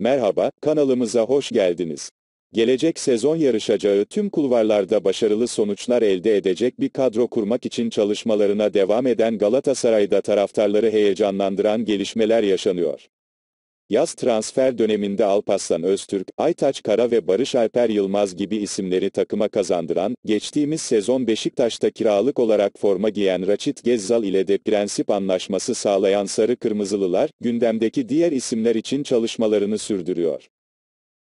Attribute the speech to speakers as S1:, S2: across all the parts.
S1: Merhaba, kanalımıza hoş geldiniz. Gelecek sezon yarışacağı tüm kulvarlarda başarılı sonuçlar elde edecek bir kadro kurmak için çalışmalarına devam eden Galatasaray'da taraftarları heyecanlandıran gelişmeler yaşanıyor. Yaz transfer döneminde Alpaslan Öztürk, Aytaç Kara ve Barış Alper Yılmaz gibi isimleri takıma kazandıran, geçtiğimiz sezon Beşiktaş'ta kiralık olarak forma giyen Raçit Gezzal ile de prensip anlaşması sağlayan Sarı Kırmızılılar, gündemdeki diğer isimler için çalışmalarını sürdürüyor.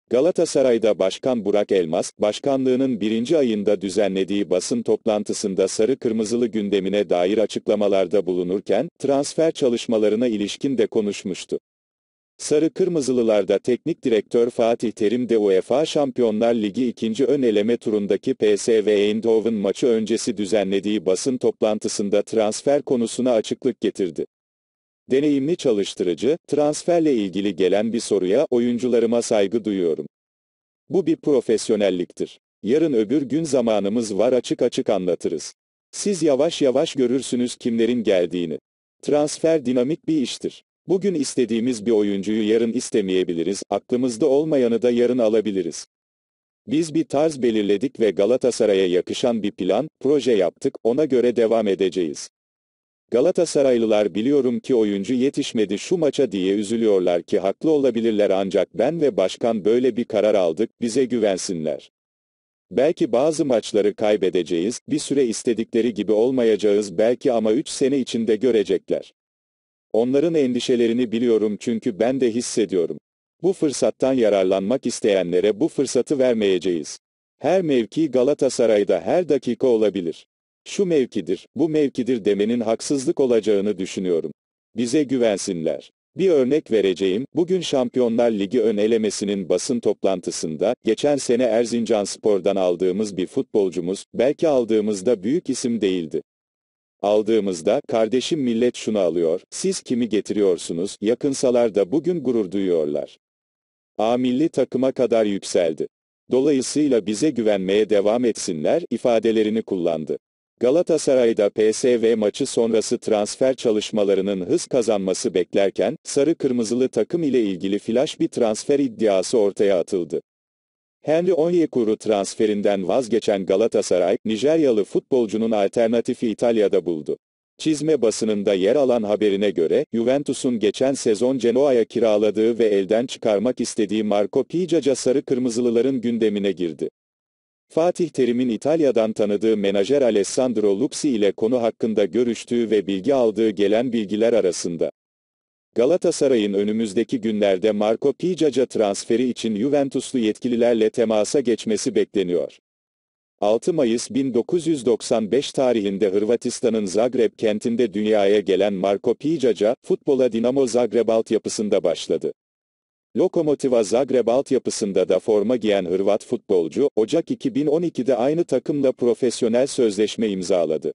S1: Galatasaray'da Başkan Burak Elmas, başkanlığının birinci ayında düzenlediği basın toplantısında sarı-kırmızılı gündemine dair açıklamalarda bulunurken, transfer çalışmalarına ilişkin de konuşmuştu. Sarı Kırmızılılarda teknik direktör Fatih Terim de UEFA Şampiyonlar Ligi ikinci ön eleme turundaki PSV Eindhoven maçı öncesi düzenlediği basın toplantısında transfer konusuna açıklık getirdi. Deneyimli çalıştırıcı, transferle ilgili gelen bir soruya oyuncularıma saygı duyuyorum. Bu bir profesyonelliktir. Yarın öbür gün zamanımız var açık açık anlatırız. Siz yavaş yavaş görürsünüz kimlerin geldiğini. Transfer dinamik bir iştir. Bugün istediğimiz bir oyuncuyu yarın istemeyebiliriz, aklımızda olmayanı da yarın alabiliriz. Biz bir tarz belirledik ve Galatasaray'a yakışan bir plan, proje yaptık, ona göre devam edeceğiz. Galatasaraylılar biliyorum ki oyuncu yetişmedi şu maça diye üzülüyorlar ki haklı olabilirler ancak ben ve başkan böyle bir karar aldık, bize güvensinler. Belki bazı maçları kaybedeceğiz, bir süre istedikleri gibi olmayacağız belki ama 3 sene içinde görecekler. Onların endişelerini biliyorum çünkü ben de hissediyorum. Bu fırsattan yararlanmak isteyenlere bu fırsatı vermeyeceğiz. Her mevki Galatasaray'da her dakika olabilir. Şu mevkidir, bu mevkidir demenin haksızlık olacağını düşünüyorum. Bize güvensinler. Bir örnek vereceğim, bugün Şampiyonlar Ligi ön elemesinin basın toplantısında, geçen sene Erzincan Spor'dan aldığımız bir futbolcumuz, belki aldığımızda büyük isim değildi. Aldığımızda kardeşim millet şunu alıyor, siz kimi getiriyorsunuz, yakınsalar da bugün gurur duyuyorlar. A milli takıma kadar yükseldi. Dolayısıyla bize güvenmeye devam etsinler ifadelerini kullandı. Galatasaray'da PSV maçı sonrası transfer çalışmalarının hız kazanması beklerken, sarı kırmızılı takım ile ilgili flash bir transfer iddiası ortaya atıldı. Henry Onyekuru transferinden vazgeçen Galatasaray, Nijeryalı futbolcunun alternatifi İtalya'da buldu. Çizme basınında yer alan haberine göre, Juventus'un geçen sezon Genoa'ya kiraladığı ve elden çıkarmak istediği Marco Pijaca sarı kırmızılıların gündemine girdi. Fatih Terim'in İtalya'dan tanıdığı menajer Alessandro Luxi ile konu hakkında görüştüğü ve bilgi aldığı gelen bilgiler arasında, Galatasaray'ın önümüzdeki günlerde Marco Pijaca transferi için Juventuslu yetkililerle temasa geçmesi bekleniyor. 6 Mayıs 1995 tarihinde Hırvatistan'ın Zagreb kentinde dünyaya gelen Marco Pijaca, futbola Dinamo Zagreb altyapısında başladı. Lokomotiva Zagreb altyapısında da forma giyen Hırvat futbolcu, Ocak 2012'de aynı takımla profesyonel sözleşme imzaladı.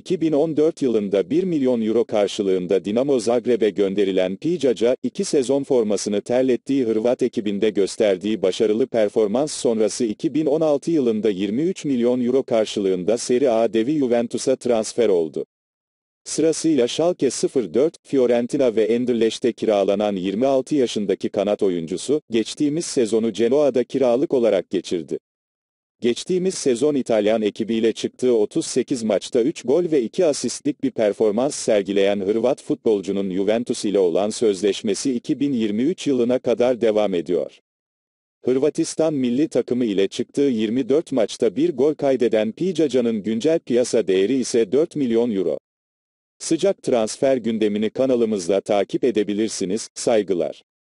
S1: 2014 yılında 1 milyon euro karşılığında Dinamo Zagreb'e gönderilen Pijaca, iki sezon formasını terlettiği Hırvat ekibinde gösterdiği başarılı performans sonrası 2016 yılında 23 milyon euro karşılığında Serie A devi Juventus'a transfer oldu. Sırasıyla Schalke 04, Fiorentina ve Enderlecht'te kiralanan 26 yaşındaki kanat oyuncusu, geçtiğimiz sezonu Genoa'da kiralık olarak geçirdi. Geçtiğimiz sezon İtalyan ekibiyle çıktığı 38 maçta 3 gol ve 2 asistlik bir performans sergileyen Hırvat futbolcunun Juventus ile olan sözleşmesi 2023 yılına kadar devam ediyor. Hırvatistan milli takımı ile çıktığı 24 maçta 1 gol kaydeden Pijaca'nın güncel piyasa değeri ise 4 milyon euro. Sıcak transfer gündemini kanalımızda takip edebilirsiniz, saygılar.